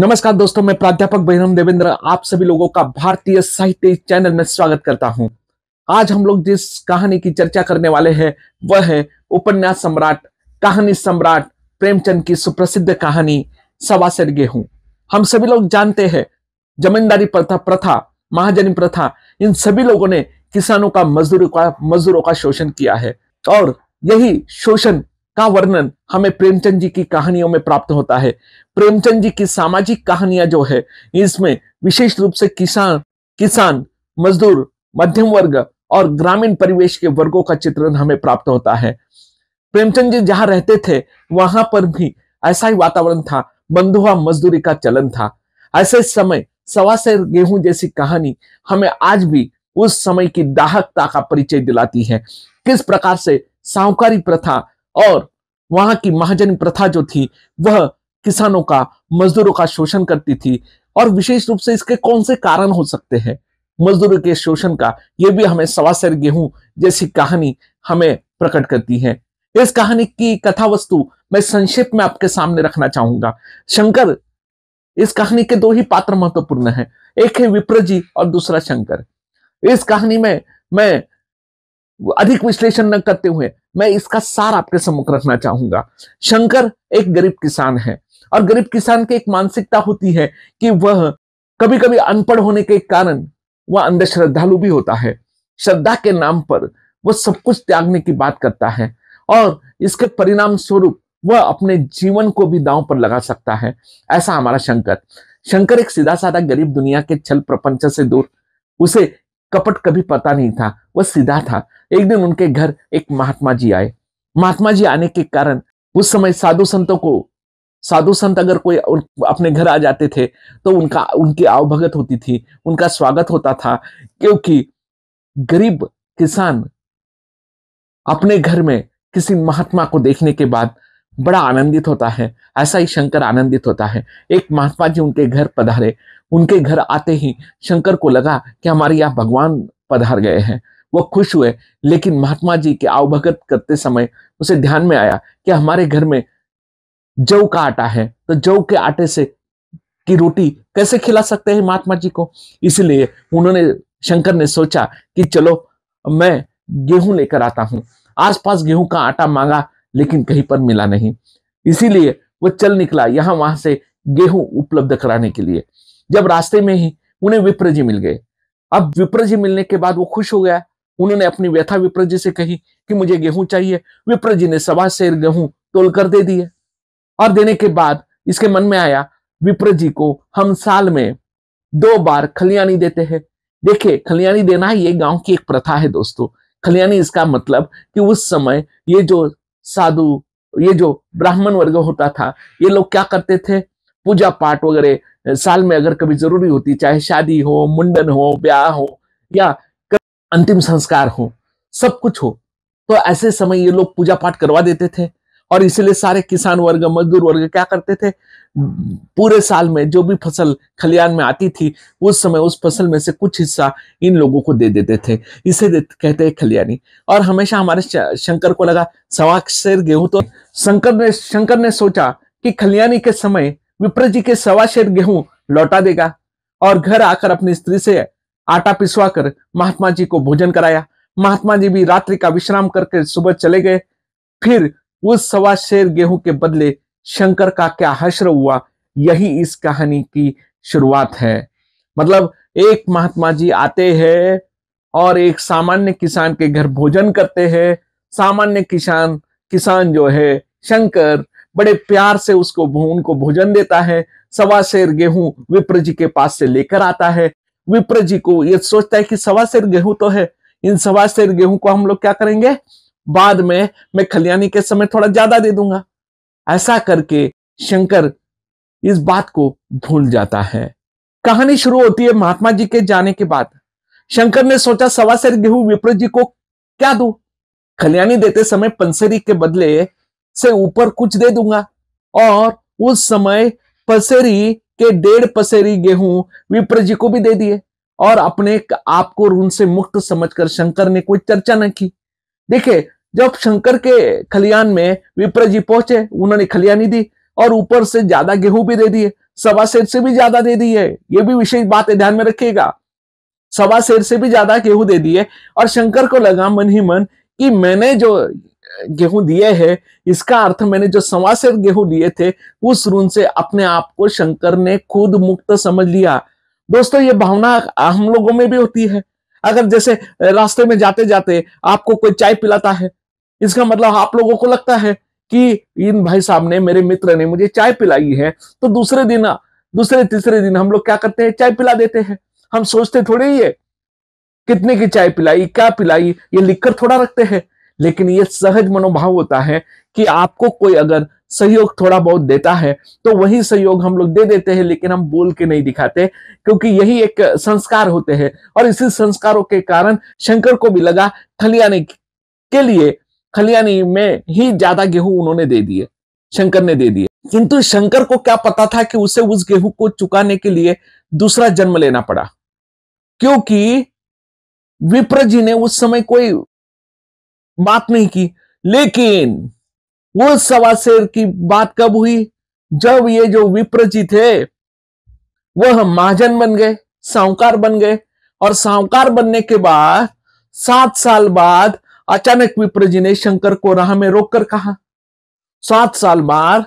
नमस्कार दोस्तों मैं प्राध्यापक बहिरम देवेंद्र आप सभी लोगों का भारतीय साहित्य चैनल में स्वागत करता हूं आज हम लोग जिस कहानी की चर्चा करने वाले हैं वह है उपन्यास सम्राट कहानी सम्राट प्रेमचंद की सुप्रसिद्ध कहानी सवासर गेहूं हम सभी लोग जानते हैं जमींदारी प्रथा प्रथा महाजनी प्रथा इन सभी लोगों ने किसानों का मजदूरों का मजदूरों का शोषण किया है और यही शोषण का वर्णन हमें प्रेमचंद जी की कहानियों में प्राप्त होता है प्रेमचंद जी की सामाजिक कहानियां जो है इसमें विशेष रूप से किसान किसान मजदूर मध्यम वर्ग और ग्रामीण परिवेश के वर्गों का चित्रण हमें प्राप्त होता है प्रेमचंद जी जहां रहते थे वहां पर भी ऐसा ही वातावरण था बंधुआ मजदूरी का चलन था ऐसे समय सवा से गेहूं जैसी कहानी हमें आज भी उस समय की दाहकता का परिचय दिलाती है किस प्रकार से साहूकारी प्रथा और वहां की महाजन प्रथा जो थी वह किसानों का मजदूरों का शोषण करती थी और विशेष रूप से इसके कौन से कारण हो सकते हैं मजदूरों के शोषण का यह भी हमें सवासर गेहूं जैसी कहानी हमें प्रकट करती है इस कहानी की कथा वस्तु मैं संक्षेप में आपके सामने रखना चाहूंगा शंकर इस कहानी के दो ही पात्र महत्वपूर्ण हैं एक है विप्र जी और दूसरा शंकर इस कहानी में मैं अधिक विश्लेषण न करते हुए मैं इसका सार आपके सम्मुख रखना चाहूंगा शंकर एक गरीब किसान है और गरीब किसान की एक मानसिकता होती है कि वह कभी कभी अनपढ़ होने के कारण वह अंधश्रद्धालु भी होता है श्रद्धा के नाम पर वह सब कुछ त्यागने की बात करता है और इसके परिणाम स्वरूप वह अपने जीवन को भी दांव पर लगा सकता है ऐसा हमारा शंकर शंकर एक सीधा साधा गरीब दुनिया के छल प्रपंच से दूर उसे कपट कभी पता नहीं था वह सीधा था एक दिन उनके घर एक महात्मा जी आए महात्मा जी आने के कारण उस समय साधु संतों को साधु संत अगर कोई अपने घर आ जाते थे तो उनका उनकी आवभगत होती थी उनका स्वागत होता था क्योंकि गरीब किसान अपने घर में किसी महात्मा को देखने के बाद बड़ा आनंदित होता है ऐसा ही शंकर आनंदित होता है एक महात्मा जी उनके घर पधारे उनके घर आते ही शंकर को लगा कि हमारे यहाँ भगवान पधार गए हैं वह खुश हुए लेकिन महात्मा जी के आवभगत करते समय उसे ध्यान में आया कि हमारे घर में जव का आटा है तो जव के आटे से की रोटी कैसे खिला सकते हैं महात्मा जी को इसलिए उन्होंने शंकर ने सोचा कि चलो मैं गेहूं लेकर आता हूं आसपास गेहूं का आटा मांगा लेकिन कहीं पर मिला नहीं इसीलिए वह चल निकला यहां वहां से गेहूं उपलब्ध कराने के लिए जब रास्ते में ही उन्हें विप्र जी मिल गए अब विप्र जी मिलने के बाद वो खुश हो गया उन्होंने अपनी व्यथा विप्र जी से कही कि मुझे गेहूं चाहिए विप्र जी ने सवा शेर गेहूं तोल कर दे दिए और देने के बाद इसके मन में आया विप्र जी को हम साल में दो बार खलियानी देते हैं देखिए खलियानी देना ये गांव की एक प्रथा है दोस्तों खलियानी इसका मतलब कि उस समय ये जो साधु ये जो ब्राह्मण वर्ग होता था ये लोग क्या करते थे पूजा पाठ वगैरह साल में अगर कभी जरूरी होती चाहे शादी हो मुंडन हो ब्याह हो या अंतिम संस्कार हो सब कुछ हो तो ऐसे समय ये लोग पूजा पाठ करवा देते थे और इसलिए सारे किसान वर्ग मजदूर वर्ग क्या करते थे पूरे साल में जो भी फसल खलियान में आती थी उस समय उस फसल में से कुछ हिस्सा इन लोगों को दे देते थे इसे दे, कहते हैं खलियानी और हमेशा हमारे शंकर को लगा सवा शेर गेहूं तो शंकर ने शंकर ने सोचा कि खलियानी के समय विप्र जी के सवा शेर गेहूं लौटा देगा और घर आकर अपनी स्त्री से आटा पिसवा कर महात्मा जी को भोजन कराया महात्मा जी भी रात्रि का विश्राम करके सुबह चले गए फिर उस सवा शेर गेहूं के बदले शंकर का क्या हश्र हुआ यही इस कहानी की शुरुआत है मतलब एक महात्मा जी आते हैं और एक सामान्य किसान के घर भोजन करते हैं सामान्य किसान किसान जो है शंकर बड़े प्यार से उसको भून को भोजन देता है सवा शेर गेहूं विप्र जी के पास से लेकर आता है विप्र जी को ये सोचता है कि सवा शेर गेहूं तो है इन सवा शेर गेहूं को हम लोग क्या करेंगे बाद में मैं खलियानी के समय थोड़ा ज्यादा दे दूंगा ऐसा करके शंकर इस बात को भूल जाता है कहानी शुरू होती है महात्मा जी के जाने के बाद शंकर ने सोचा सवा शेर गेहूं विप्र जी को क्या दू खलियानी देते समय पंसरी के बदले से ऊपर कुछ दे दूंगा और उस समय पसेरी के डेढ़ पसेरी गेहूं विप्र जी को भी दे दिए और अपने आप को ऋण से मुक्त समझकर शंकर ने कोई चर्चा न की देखिये जब शंकर के खलियान में विप्र जी पहुंचे उन्होंने खलियानी दी और ऊपर से ज्यादा गेहूं भी दे दिए सवा शेर से भी ज्यादा दे दिए ये भी विशेष बात है ध्यान में रखिएगा सवा शेर से भी ज्यादा गेहूं दे दिए और शंकर को लगा मन ही मन कि मैंने जो गेहूं दिए हैं इसका अर्थ मैंने जो सवासेर गेहूं लिए थे उस ऋण से अपने आप को शंकर ने खुद मुक्त समझ लिया दोस्तों ये भावना हम लोगों में भी होती है अगर जैसे रास्ते में जाते जाते आपको कोई चाय पिलाता है इसका मतलब आप लोगों को लगता है कि इन भाई साहब ने मेरे मित्र ने मुझे चाय पिलाई है तो दूसरे दिन दूसरे तीसरे दिन हम लोग क्या करते हैं चाय पिला देते हैं हम सोचते थोड़े ही है कितने की चाय पिलाई क्या पिलाई ये लिखकर थोड़ा रखते हैं लेकिन ये सहज मनोभाव होता है कि आपको कोई अगर सहयोग थोड़ा बहुत देता है तो वही सहयोग हम लोग दे देते हैं लेकिन हम बोल के नहीं दिखाते क्योंकि यही एक संस्कार होते हैं और इसी संस्कारों के कारण शंकर को भी लगा खलियाने के लिए खलियानी में ही ज्यादा गेहूं उन्होंने दे दिए शंकर ने दे दिए किंतु शंकर को क्या पता था कि उसे उस गेहूं को चुकाने के लिए दूसरा जन्म लेना पड़ा क्योंकि विप्र जी ने उस समय कोई बात नहीं की लेकिन वो सवा शेर की बात कब हुई जब ये जो विप्रजी थे वह महाजन बन गए साहूकार बन गए और साहूकार बनने के बाद सात साल बाद अचानक विप्रजी ने शंकर को राह में रोककर कहा सात साल बाद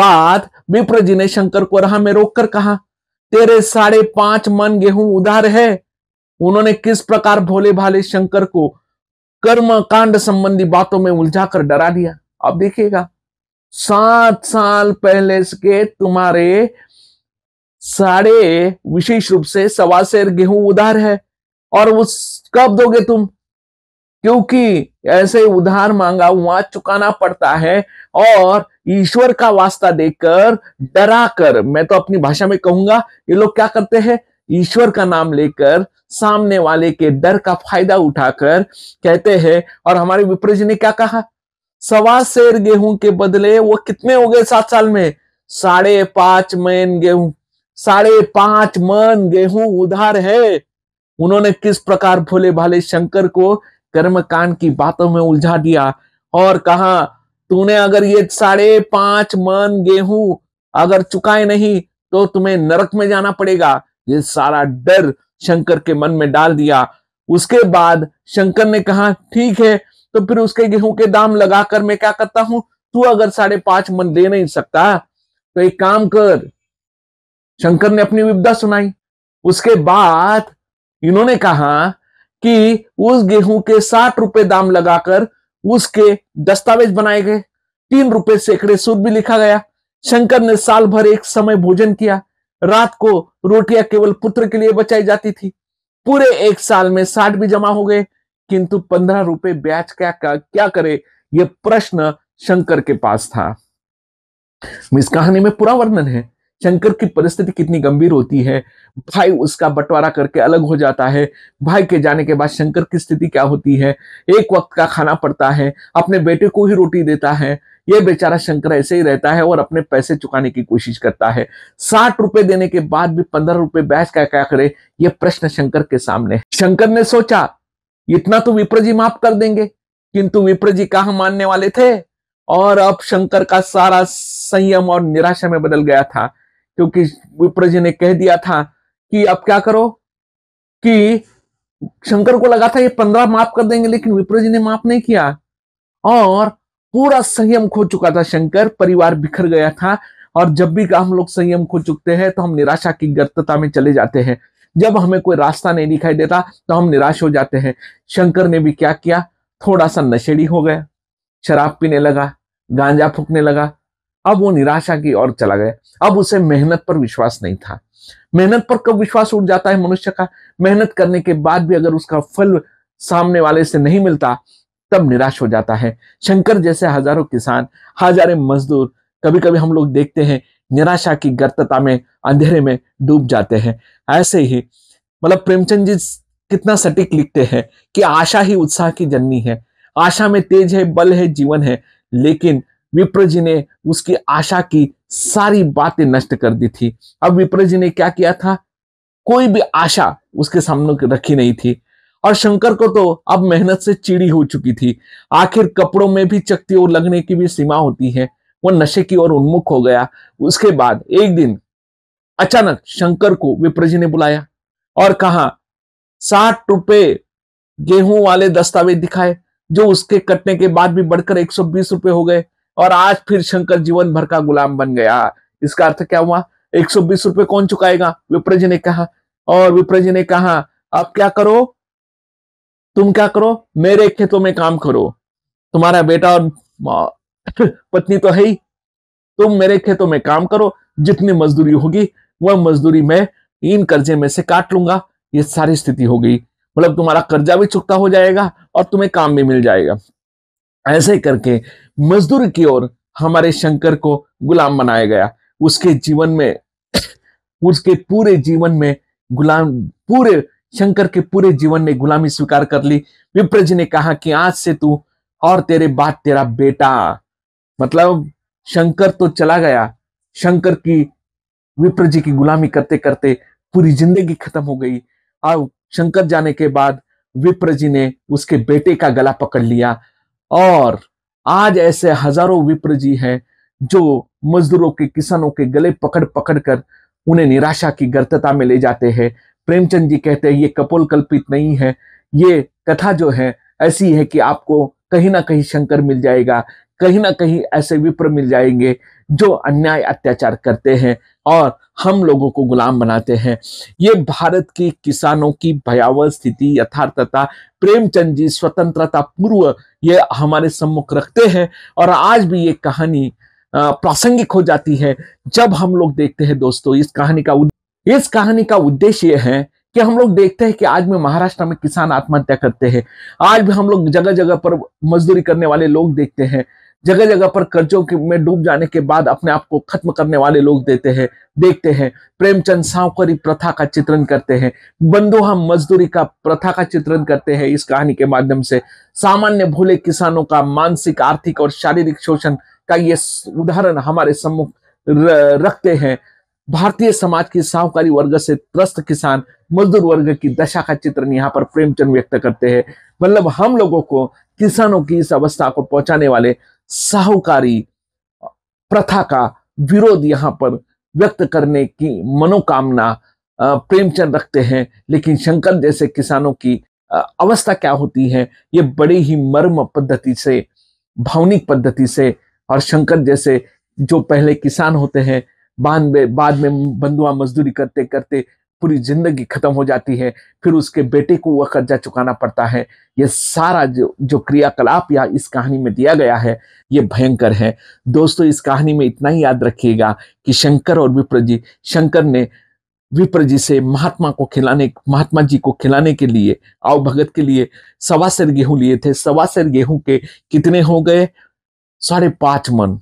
बाद विप्रजी ने शंकर को राह में रोककर कहा तेरे साढ़े पांच मन गेहूं उधार है उन्होंने किस प्रकार भोले भाले शंकर को कर्म कांड संबंधी बातों में उलझाकर डरा दिया अब देखिएगा सात साल पहले के तुम्हारे सारे विशेष रूप से सवा शेर गेहूं उधार है और उस कब दोगे तुम क्योंकि ऐसे उधार मांगा हुआ चुकाना पड़ता है और ईश्वर का वास्ता देकर डरा कर मैं तो अपनी भाषा में कहूंगा ये लोग क्या करते हैं ईश्वर का नाम लेकर सामने वाले के डर का फायदा उठाकर कहते हैं और हमारे विप्र जी ने क्या कहा सवा शेर गेहूं के बदले वो कितने हो गए सात साल में साढ़े पांच मैन गेहूं साढ़े पांच मन गेहूं उधार है उन्होंने किस प्रकार भोले भाले शंकर को कर्म कांड की बातों में उलझा दिया और कहा तूने अगर ये साढ़े पांच मन गेहूं अगर चुकाए नहीं तो तुम्हें नरक में जाना पड़ेगा ये सारा डर शंकर के मन में डाल दिया उसके बाद शंकर ने कहा ठीक है तो फिर उसके गेहूं के दाम लगाकर मैं क्या करता हूं तू अगर साढ़े पांच मन दे नहीं सकता तो एक काम कर शंकर ने अपनी विपदा सुनाई उसके बाद इन्होंने कहा कि उस गेहूं के साठ रुपए दाम लगाकर उसके दस्तावेज बनाए गए तीन रुपए सैकड़े सूद भी लिखा गया शंकर ने साल भर एक समय भोजन किया रात को रोटियां केवल पुत्र के लिए बचाई जाती थी पूरे एक साल में साठ भी जमा हो गए किंतु पंद्रह रुपए ब्याज क्या क्या, क्या करे यह प्रश्न शंकर के पास था इस कहानी में पूरा वर्णन है शंकर की परिस्थिति कितनी गंभीर होती है भाई उसका बंटवारा करके अलग हो जाता है भाई के जाने के बाद शंकर की स्थिति क्या होती है एक वक्त का खाना पड़ता है अपने बेटे को ही रोटी देता है ये बेचारा शंकर ऐसे ही रहता है और अपने पैसे चुकाने की कोशिश करता है साठ रुपए देने के बाद भी पंद्रह रुपए ब्याज का क्या करे ये प्रश्न शंकर के सामने शंकर ने सोचा इतना तो विप्र जी माफ कर देंगे किंतु विप्र जी कहा मानने वाले थे और अब शंकर का सारा संयम और निराशा में बदल गया था क्योंकि विप्र जी ने कह दिया था कि आप क्या करो कि शंकर को लगा था ये पंद्रह माफ कर देंगे लेकिन विप्र जी ने माफ नहीं किया और पूरा संयम खो चुका था शंकर परिवार बिखर गया था और जब भी हम लोग संयम खो चुकते हैं तो हम निराशा की गर्तता में चले जाते हैं जब हमें कोई रास्ता नहीं दिखाई देता तो हम निराश हो जाते हैं शंकर ने भी क्या किया थोड़ा सा नशेड़ी हो गया शराब पीने लगा गांजा फूकने लगा अब वो निराशा की ओर चला गया अब उसे मेहनत पर विश्वास नहीं था मेहनत पर कब विश्वास उठ जाता है मनुष्य का मेहनत करने के बाद भी अगर उसका फल सामने वाले से नहीं मिलता तब निराश हो जाता है शंकर जैसे हजारों किसान हजारे मजदूर कभी कभी हम लोग देखते हैं निराशा की गर्तता में अंधेरे में डूब जाते हैं ऐसे ही मतलब प्रेमचंद जी कितना सटीक लिखते हैं कि आशा ही उत्साह की जननी है आशा में तेज है बल है जीवन है लेकिन विप्र जी ने उसकी आशा की सारी बातें नष्ट कर दी थी अब विप्र जी ने क्या किया था कोई भी आशा उसके सामने रखी नहीं थी और शंकर को तो अब मेहनत से चिड़ी हो चुकी थी आखिर कपड़ों में भी चकती और लगने की भी सीमा होती है वो नशे की ओर उन्मुख हो गया उसके बाद एक दिन अचानक शंकर को विप्र जी ने बुलाया और कहा साठ रुपये गेहूं वाले दस्तावेज दिखाए जो उसके कटने के बाद भी बढ़कर एक सौ बीस रुपए हो गए और आज फिर शंकर जीवन भर का गुलाम बन गया इसका अर्थ क्या हुआ एक सौ बीस रुपए कौन चुकाएगा विप्र जी ने कहा और विप्र जी ने कहा अब क्या करो तुम क्या करो मेरे खेतों में काम करो तुम्हारा बेटा और पत्नी तो है ही तुम मेरे खेतों में काम करो जितनी मजदूरी होगी वह मजदूरी मैं इन कर्जे में से काट लूंगा ये सारी स्थिति हो गई मतलब तुम्हारा कर्जा भी चुकता हो जाएगा और तुम्हें काम भी मिल जाएगा ऐसे करके मजदूर की ओर हमारे शंकर को गुलाम बनाया गया उसके जीवन में उसके पूरे जीवन में गुलाम पूरे शंकर के पूरे जीवन ने गुलामी स्वीकार कर ली विप्र जी ने कहा कि आज से तू और तेरे बाद तेरा बेटा मतलब शंकर तो चला गया शंकर की विप्र जी की गुलामी करते करते पूरी जिंदगी खत्म हो गई और शंकर जाने के बाद विप्र जी ने उसके बेटे का गला पकड़ लिया और आज ऐसे हजारों विप्र जी हैं जो मजदूरों के किसानों के गले पकड़ पकड़ कर उन्हें निराशा की गर्तता में ले जाते हैं प्रेमचंद जी कहते हैं ये कपोल कल्पित नहीं है ये कथा जो है ऐसी है कि आपको कहीं ना कहीं शंकर मिल जाएगा कहीं ना कहीं ऐसे विप्र मिल जाएंगे जो अन्याय अत्याचार करते हैं और हम लोगों को गुलाम बनाते हैं ये भारत के किसानों की भयावह स्थिति यथार्थता प्रेमचंद जी स्वतंत्रता पूर्व ये हमारे सम्मुख रखते हैं और आज भी ये कहानी प्रासंगिक हो जाती है जब हम लोग देखते हैं दोस्तों इस कहानी का इस कहानी का उद्देश्य है कि हम लोग देखते हैं कि आज में महाराष्ट्र में किसान आत्महत्या करते हैं आज भी हम लोग जगह जगह पर मजदूरी करने वाले लोग देखते हैं जगह जगह पर कर्जों के में डूब जाने के बाद अपने आप को खत्म करने वाले लोग देते हैं देखते हैं प्रेमचंद सावकरी प्रथा का चित्रण करते हैं बंधु मजदूरी का प्रथा का चित्रण करते हैं इस कहानी के माध्यम से सामान्य भोले किसानों का मानसिक आर्थिक और शारीरिक शोषण का ये उदाहरण हमारे सम्मुख रखते हैं भारतीय समाज की साहूकारी वर्ग से त्रस्त किसान मजदूर वर्ग की दशा का चित्रण यहाँ पर प्रेमचंद व्यक्त करते हैं मतलब हम लोगों को किसानों की इस अवस्था को पहुंचाने वाले साहूकारी प्रथा का विरोध यहाँ पर व्यक्त करने की मनोकामना प्रेमचंद रखते हैं लेकिन शंकर जैसे किसानों की अवस्था क्या होती है ये बड़ी ही मर्म पद्धति से भावनिक पद्धति से और शंकर जैसे जो पहले किसान होते हैं में बाद में बंधुआ मजदूरी करते करते पूरी जिंदगी खत्म हो जाती है फिर उसके बेटे को वह कर्जा चुकाना पड़ता है ये सारा जो जो क्रियाकलाप या इस कहानी में दिया गया है ये भयंकर है दोस्तों इस कहानी में इतना ही याद रखिएगा कि शंकर और विप्र जी शंकर ने विप्र जी से महात्मा को खिलाने महात्मा जी को खिलाने के लिए आओ भगत के लिए सवा सर गेहूं लिए थे सवा सर गेहूं के कितने हो गए साढ़े पांच मन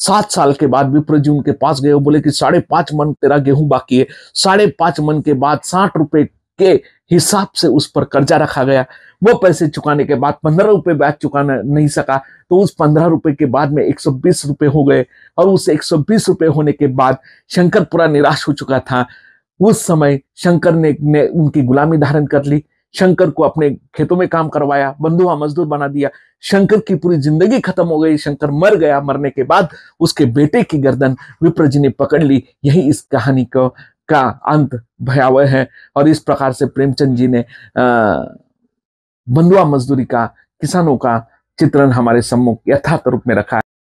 सात साल के बाद विप्र जी उनके पास गए बोले कि साढ़े पांच मन तेरा गेहूं बाकी है साढ़े पांच मन के बाद साठ रुपए के हिसाब से उस पर कर्जा रखा गया वो पैसे चुकाने के बाद पंद्रह रुपए ब्याज चुकाना नहीं सका तो उस पंद्रह रुपए के बाद में एक सौ बीस रुपए हो गए और उस एक सौ बीस रुपए होने के बाद शंकर पूरा निराश हो चुका था उस समय शंकर ने, ने उनकी गुलामी धारण कर ली शंकर को अपने खेतों में काम करवाया बंधुआ मजदूर बना दिया शंकर की पूरी जिंदगी खत्म हो गई शंकर मर गया मरने के बाद उसके बेटे की गर्दन विप्र जी ने पकड़ ली यही इस कहानी को का अंत भयावह है और इस प्रकार से प्रेमचंद जी ने बंधुआ मजदूरी का किसानों का चित्रण हमारे सम्मुख यथार्थ रूप में रखा है